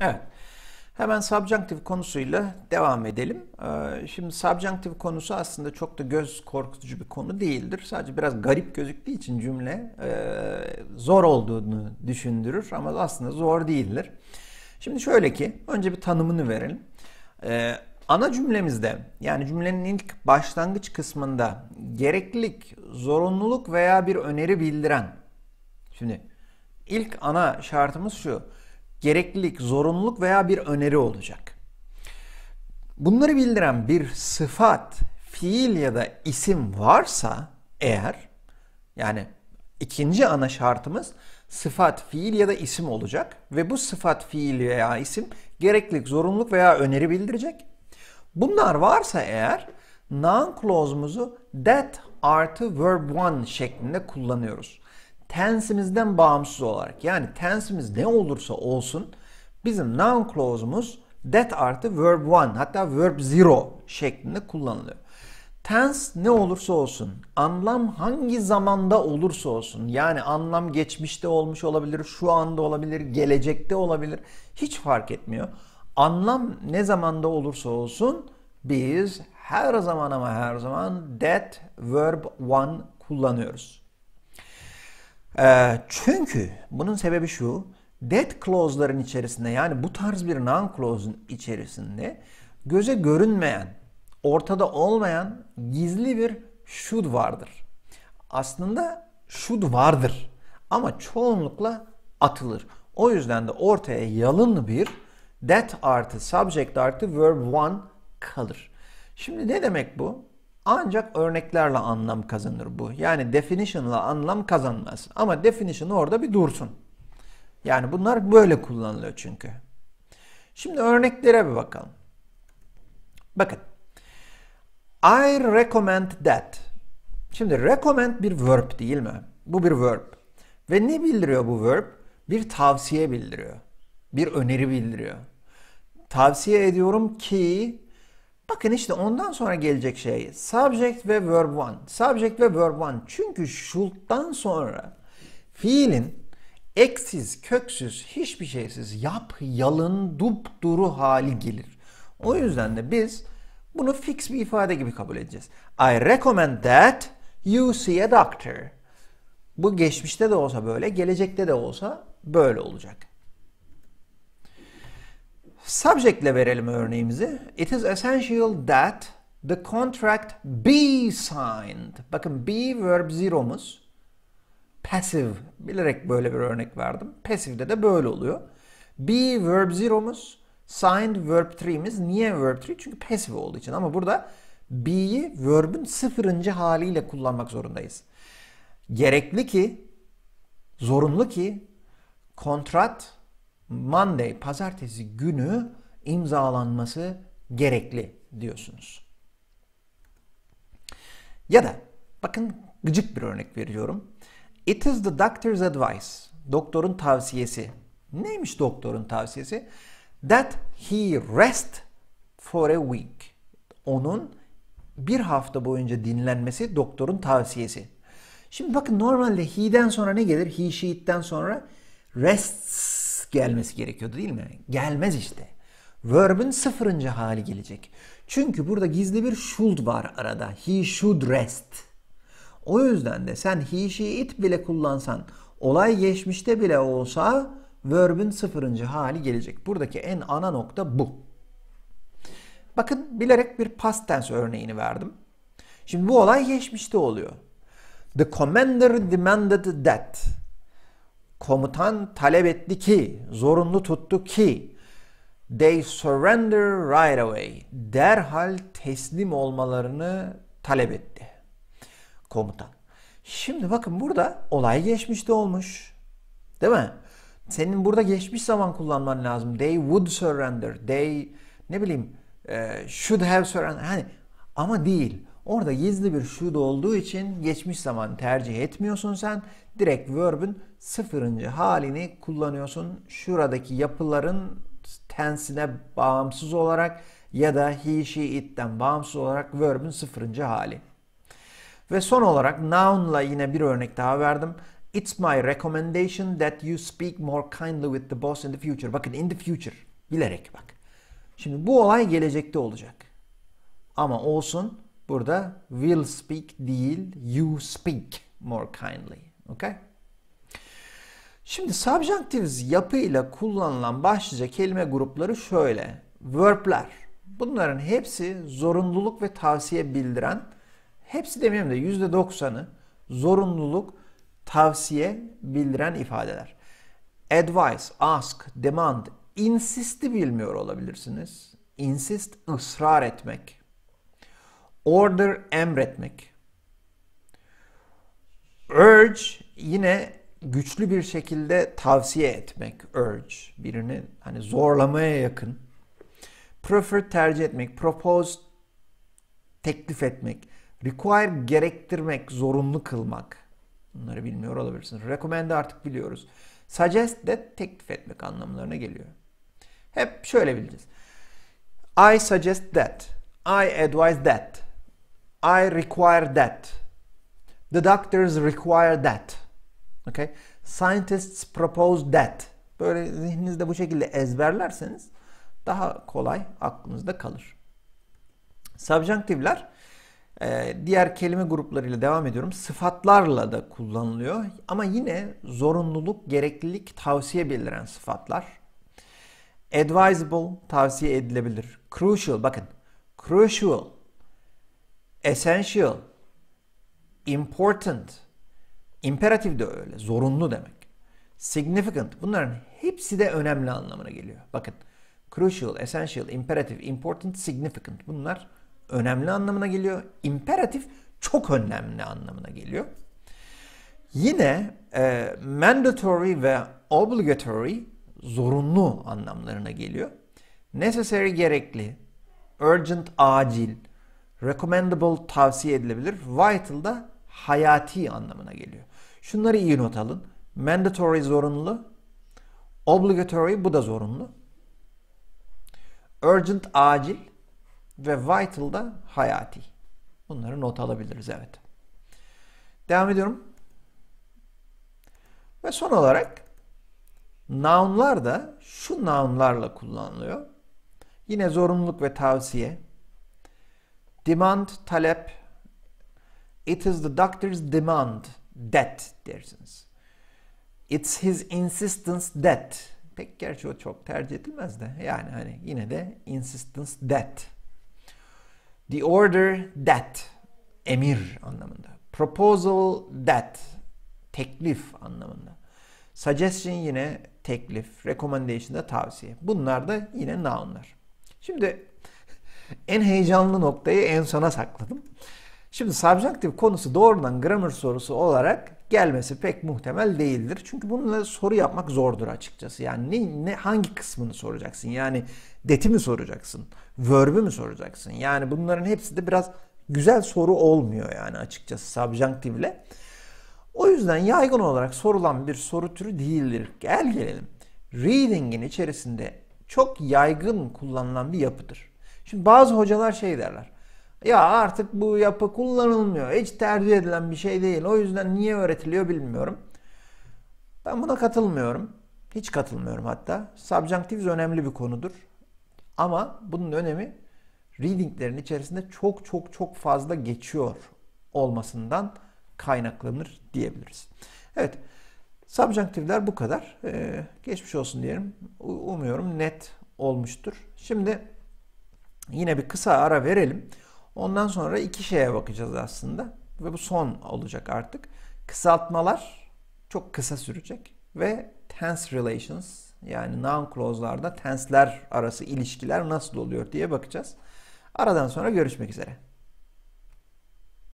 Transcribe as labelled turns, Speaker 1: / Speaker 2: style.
Speaker 1: Evet. Hemen subjunctive konusuyla devam edelim. Ee, şimdi subjunctive konusu aslında çok da göz korkutucu bir konu değildir. Sadece biraz garip gözüktüğü için cümle e, zor olduğunu düşündürür ama aslında zor değildir. Şimdi şöyle ki önce bir tanımını verelim. Ee, ana cümlemizde yani cümlenin ilk başlangıç kısmında gereklilik, zorunluluk veya bir öneri bildiren. Şimdi ilk ana şartımız şu gereklilik, zorunluluk veya bir öneri olacak. Bunları bildiren bir sıfat, fiil ya da isim varsa eğer yani ikinci ana şartımız sıfat, fiil ya da isim olacak ve bu sıfat, fiil veya isim gereklilik, zorunluluk veya öneri bildirecek. Bunlar varsa eğer noun clause'umuzu that artı verb one şeklinde kullanıyoruz tensimizden bağımsız olarak yani tensimiz ne olursa olsun bizim noun clause'umuz that artı verb 1 hatta verb 0 şeklinde kullanılıyor. Tense ne olursa olsun, anlam hangi zamanda olursa olsun, yani anlam geçmişte olmuş olabilir, şu anda olabilir, gelecekte olabilir, hiç fark etmiyor. Anlam ne zamanda olursa olsun biz her zaman ama her zaman that verb one kullanıyoruz. E, çünkü bunun sebebi şu. Dead clause'ların içerisinde yani bu tarz bir non clause'un içerisinde göze görünmeyen, ortada olmayan gizli bir should vardır. Aslında should vardır ama çoğunlukla atılır. O yüzden de ortaya yalın bir that artı subject artı verb one kalır. Şimdi ne demek bu? Ancak örneklerle anlam kazanır bu. Yani definition'la anlam kazanmaz. Ama definition orada bir dursun. Yani bunlar böyle kullanılıyor çünkü. Şimdi örneklere bir bakalım. Bakın. I recommend that. Şimdi recommend bir verb değil mi? Bu bir verb. Ve ne bildiriyor bu verb? Bir tavsiye bildiriyor. Bir öneri bildiriyor. Tavsiye ediyorum ki Bakın işte ondan sonra gelecek şey subject ve verb one. Subject ve verb one. Çünkü should'dan sonra fiilin eksiz, köksüz, hiçbir şeysiz yap, yalın, dup, duru hali gelir. O yüzden de biz bunu fix bir ifade gibi kabul edeceğiz. I recommend that you see a doctor. Bu geçmişte de olsa böyle, gelecekte de olsa böyle olacak. Subject'le verelim örneğimizi. It is essential that the contract be signed. Bakın be verb zero'muz. Passive. Bilerek böyle bir örnek verdim. Passive'de de böyle oluyor. Be verb zero'muz. Signed verb 3'imiz. Niye verb 3? Çünkü passive olduğu için. Ama burada be'yi verb'ün sıfırıncı haliyle kullanmak zorundayız. Gerekli ki, zorunlu ki kontrat Monday pazartesi günü imzalanması gerekli diyorsunuz. Ya da bakın gıcık bir örnek veriyorum. It is the doctor's advice. Doktorun tavsiyesi. Neymiş doktorun tavsiyesi? That he rest for a week. Onun bir hafta boyunca dinlenmesi doktorun tavsiyesi. Şimdi bakın normalde he'den sonra ne gelir? He, she'den sonra rests gelmesi gerekiyordu değil mi? Gelmez işte. Verb'in sıfırıncı hali gelecek. Çünkü burada gizli bir should var arada. He should rest. O yüzden de sen he, she, it bile kullansan, olay geçmişte bile olsa verb'in sıfırıncı hali gelecek. Buradaki en ana nokta bu. Bakın bilerek bir past tense örneğini verdim. Şimdi bu olay geçmişte oluyor. The commander demanded that komutan talep etti ki, zorunlu tuttu ki they surrender right away. Derhal teslim olmalarını talep etti komutan. Şimdi bakın burada olay geçmişte olmuş. Değil mi? Senin burada geçmiş zaman kullanman lazım. They would surrender. They ne bileyim e, should have surrendered. Hani ama değil. Orada gizli bir should olduğu için geçmiş zaman tercih etmiyorsun sen. Direkt verb'ün sıfırıncı halini kullanıyorsun. Şuradaki yapıların tensine bağımsız olarak ya da he, she, it'ten bağımsız olarak verb'ün sıfırıncı hali. Ve son olarak noun'la yine bir örnek daha verdim. It's my recommendation that you speak more kindly with the boss in the future. Bakın in the future. Bilerek bak. Şimdi bu olay gelecekte olacak. Ama olsun Burada will speak değil you speak more kindly. Okay? Şimdi subjunctives yapıyla kullanılan başlıca kelime grupları şöyle. Verb'ler. Bunların hepsi zorunluluk ve tavsiye bildiren, hepsi demeyeyim de %90'ı zorunluluk, tavsiye bildiren ifadeler. Advice, ask, demand, insist'i bilmiyor olabilirsiniz. Insist, ısrar etmek Order emretmek. Urge yine güçlü bir şekilde tavsiye etmek. Urge birini hani zorlamaya yakın. Prefer tercih etmek. Propose teklif etmek. Require gerektirmek, zorunlu kılmak. Bunları bilmiyor olabilirsiniz. Recommend artık biliyoruz. Suggest de teklif etmek anlamlarına geliyor. Hep şöyle bileceğiz. I suggest that. I advise that. I require that. The doctors require that. Okay? Scientists propose that. Böyle zihninizde bu şekilde ezberlerseniz daha kolay aklınızda kalır. Subjunctive'ler e, diğer kelime gruplarıyla devam ediyorum. Sıfatlarla da kullanılıyor ama yine zorunluluk, gereklilik, tavsiye bildiren sıfatlar. Advisable, tavsiye edilebilir. Crucial, bakın. Crucial, essential, important, imperative de öyle, zorunlu demek. Significant bunların hepsi de önemli anlamına geliyor. Bakın crucial, essential, imperative, important, significant bunlar önemli anlamına geliyor. Imperative çok önemli anlamına geliyor. Yine e, mandatory ve obligatory zorunlu anlamlarına geliyor. Necessary gerekli, urgent acil, recommendable tavsiye edilebilir. Vital da hayati anlamına geliyor. Şunları iyi not alın. Mandatory zorunlu. Obligatory bu da zorunlu. Urgent acil ve vital da hayati. Bunları not alabiliriz evet. Devam ediyorum. Ve son olarak nounlar da şu nounlarla kullanılıyor. Yine zorunluluk ve tavsiye, Demand, talep. It is the doctor's demand that dersiniz. It's his insistence that. Pek gerçi o çok tercih edilmez de. Yani hani yine de insistence that. The order that. Emir anlamında. Proposal that. Teklif anlamında. Suggestion yine teklif. Recommendation da tavsiye. Bunlar da yine nounlar. Şimdi en heyecanlı noktayı en sona sakladım. Şimdi subjunctive konusu doğrudan grammar sorusu olarak gelmesi pek muhtemel değildir. Çünkü bununla soru yapmak zordur açıkçası. Yani ne, ne hangi kısmını soracaksın? Yani deti mi soracaksın? Verb'i mü soracaksın? Yani bunların hepsi de biraz güzel soru olmuyor yani açıkçası subjunctive'le. O yüzden yaygın olarak sorulan bir soru türü değildir. Gel gelelim. Reading'in içerisinde çok yaygın kullanılan bir yapıdır. Şimdi bazı hocalar şey derler. Ya artık bu yapı kullanılmıyor. Hiç tercih edilen bir şey değil. O yüzden niye öğretiliyor bilmiyorum. Ben buna katılmıyorum. Hiç katılmıyorum hatta. Subjunctives önemli bir konudur. Ama bunun önemi readinglerin içerisinde çok çok çok fazla geçiyor olmasından kaynaklanır diyebiliriz. Evet. Subjunctive'ler bu kadar. Ee, geçmiş olsun diyelim. Umuyorum net olmuştur. Şimdi Yine bir kısa ara verelim. Ondan sonra iki şeye bakacağız aslında. Ve bu son olacak artık. Kısaltmalar çok kısa sürecek. Ve tense relations yani noun clause'larda tensler arası ilişkiler nasıl oluyor diye bakacağız. Aradan sonra görüşmek üzere.